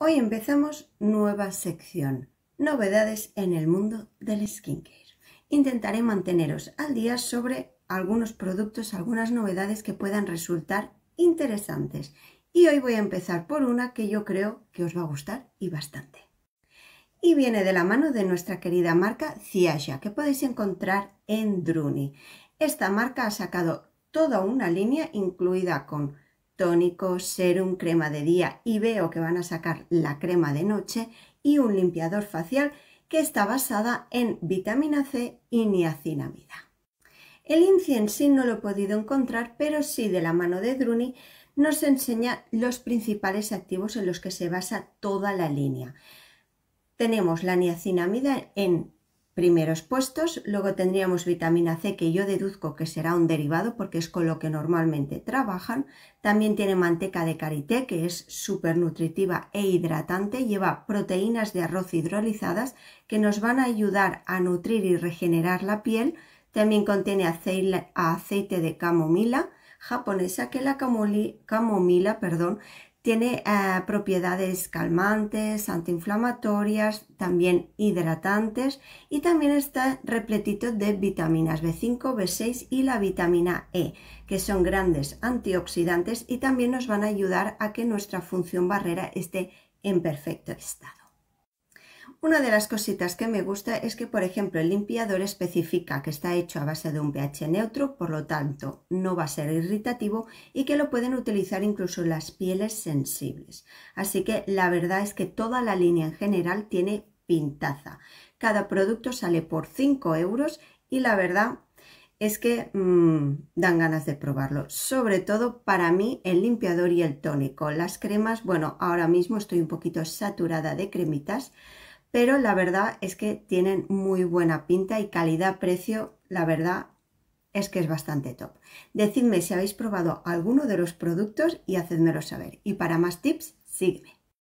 Hoy empezamos nueva sección, novedades en el mundo del skincare. Intentaré manteneros al día sobre algunos productos, algunas novedades que puedan resultar interesantes. Y hoy voy a empezar por una que yo creo que os va a gustar y bastante. Y viene de la mano de nuestra querida marca Ciasha, que podéis encontrar en Druni. Esta marca ha sacado toda una línea incluida con tónico, serum, crema de día y veo que van a sacar la crema de noche y un limpiador facial que está basada en vitamina C y niacinamida. El incienso no lo he podido encontrar, pero sí de la mano de Druni nos enseña los principales activos en los que se basa toda la línea. Tenemos la niacinamida en primeros puestos, luego tendríamos vitamina C que yo deduzco que será un derivado porque es con lo que normalmente trabajan, también tiene manteca de karité que es súper nutritiva e hidratante, lleva proteínas de arroz hidrolizadas que nos van a ayudar a nutrir y regenerar la piel, también contiene aceite de camomila japonesa que la camomila, camomila perdón, tiene eh, propiedades calmantes, antiinflamatorias, también hidratantes y también está repletito de vitaminas B5, B6 y la vitamina E, que son grandes antioxidantes y también nos van a ayudar a que nuestra función barrera esté en perfecto estado. Una de las cositas que me gusta es que, por ejemplo, el limpiador especifica que está hecho a base de un pH neutro, por lo tanto no va a ser irritativo y que lo pueden utilizar incluso las pieles sensibles. Así que la verdad es que toda la línea en general tiene pintaza. Cada producto sale por 5 euros y la verdad es que mm, dan ganas de probarlo. Sobre todo para mí el limpiador y el tónico. Las cremas, bueno, ahora mismo estoy un poquito saturada de cremitas pero la verdad es que tienen muy buena pinta y calidad-precio, la verdad es que es bastante top. Decidme si habéis probado alguno de los productos y hacedmelo saber. Y para más tips, sígueme.